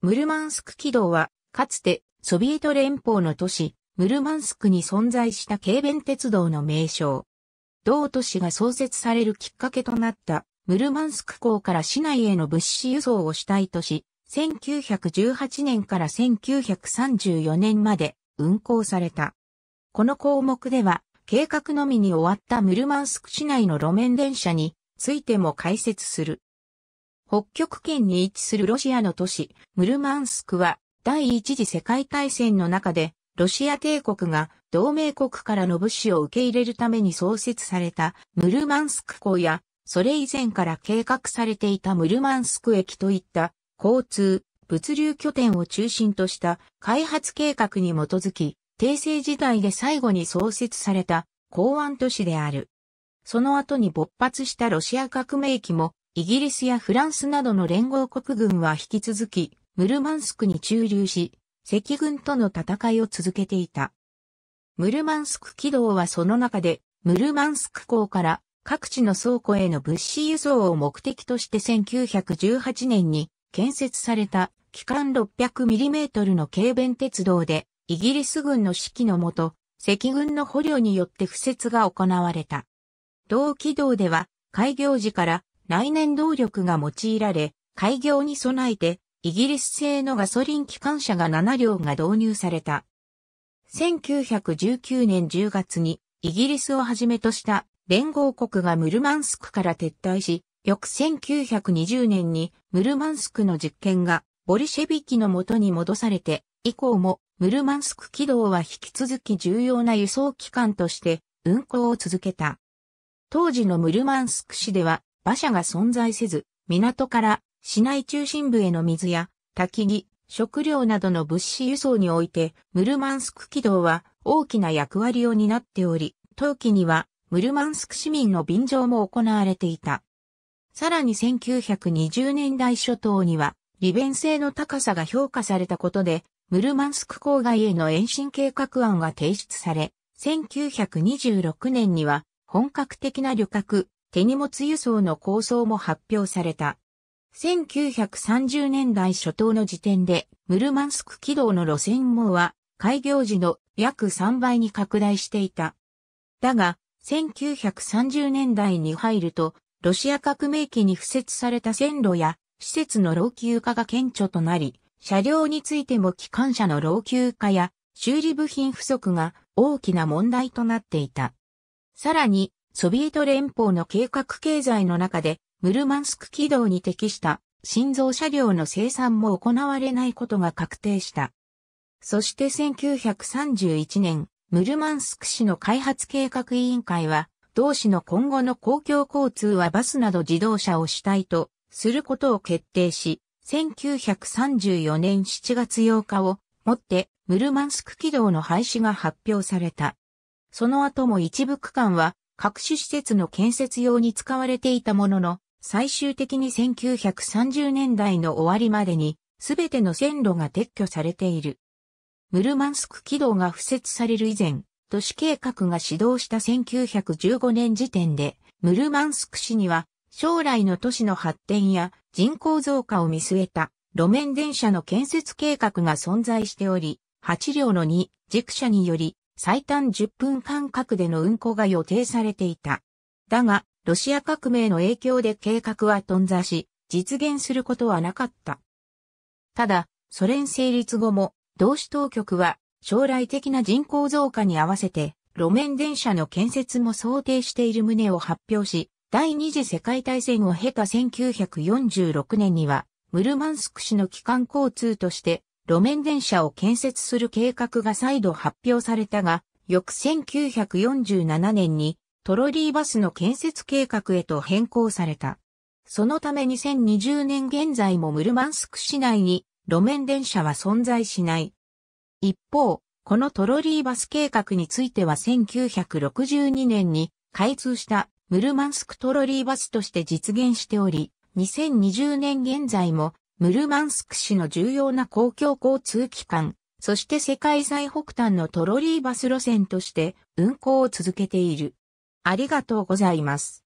ムルマンスク軌道は、かつてソビエト連邦の都市、ムルマンスクに存在した軽便鉄道の名称。同都市が創設されるきっかけとなった、ムルマンスク港から市内への物資輸送を主体とし、1918年から1934年まで運行された。この項目では、計画のみに終わったムルマンスク市内の路面電車についても解説する。北極圏に位置するロシアの都市、ムルマンスクは、第一次世界大戦の中で、ロシア帝国が同盟国からの物資を受け入れるために創設されたムルマンスク港や、それ以前から計画されていたムルマンスク駅といった交通、物流拠点を中心とした開発計画に基づき、帝政時代で最後に創設された港湾都市である。その後に勃発したロシア革命期もイギリスやフランスなどの連合国軍は引き続き、ムルマンスクに駐留し、赤軍との戦いを続けていた。ムルマンスク軌道はその中で、ムルマンスク港から各地の倉庫への物資輸送を目的として1918年に建設された機関 600mm の軽便鉄道でイギリス軍の指揮のもと、赤軍の捕虜によって敷設が行われた。同軌道では開業時から来年動力が用いられ、開業に備えて、イギリス製のガソリン機関車が7両が導入された。1919年10月に、イギリスをはじめとした連合国がムルマンスクから撤退し、翌1920年にムルマンスクの実験がボリシェビキの元に戻されて、以降もムルマンスク軌道は引き続き重要な輸送機関として運行を続けた。当時のムルマンスク市では馬車が存在せず、港から市内中心部への水や焚き木、食料などの物資輸送において、ムルマンスク軌道は大きな役割を担っており、冬季にはムルマンスク市民の便乗も行われていた。さらに1920年代初頭には、利便性の高さが評価されたことで、ムルマンスク郊外への延伸計画案が提出され、1926年には本格的な旅客、手荷物輸送の構想も発表された。1930年代初頭の時点で、ムルマンスク軌道の路線網は、開業時の約3倍に拡大していた。だが、1930年代に入ると、ロシア革命期に付設された線路や、施設の老朽化が顕著となり、車両についても機関車の老朽化や修理部品不足が大きな問題となっていた。さらに、ソビエト連邦の計画経済の中で、ムルマンスク軌道に適した心臓車両の生産も行われないことが確定した。そして1931年、ムルマンスク市の開発計画委員会は、同市の今後の公共交通はバスなど自動車を主体とすることを決定し、1934年7月8日をもってムルマンスク軌道の廃止が発表された。その後も一部区間は各種施設の建設用に使われていたものの、最終的に1930年代の終わりまでに、すべての線路が撤去されている。ムルマンスク軌道が付設される以前、都市計画が始動した1915年時点で、ムルマンスク市には、将来の都市の発展や人口増加を見据えた路面電車の建設計画が存在しており、8両の2軸車により最短10分間隔での運行が予定されていた。だが、ロシア革命の影響で計画は頓挫し、実現することはなかった。ただ、ソ連成立後も、同志当局は、将来的な人口増加に合わせて、路面電車の建設も想定している旨を発表し、第二次世界大戦を経た1946年には、ムルマンスク市の機関交通として、路面電車を建設する計画が再度発表されたが、翌1947年にトロリーバスの建設計画へと変更された。そのため2020年現在もムルマンスク市内に路面電車は存在しない。一方、このトロリーバス計画については1962年に開通したムルマンスクトロリーバスとして実現しており、2020年現在もムルマンスク市の重要な公共交通機関、そして世界最北端のトロリーバス路線として運行を続けている。ありがとうございます。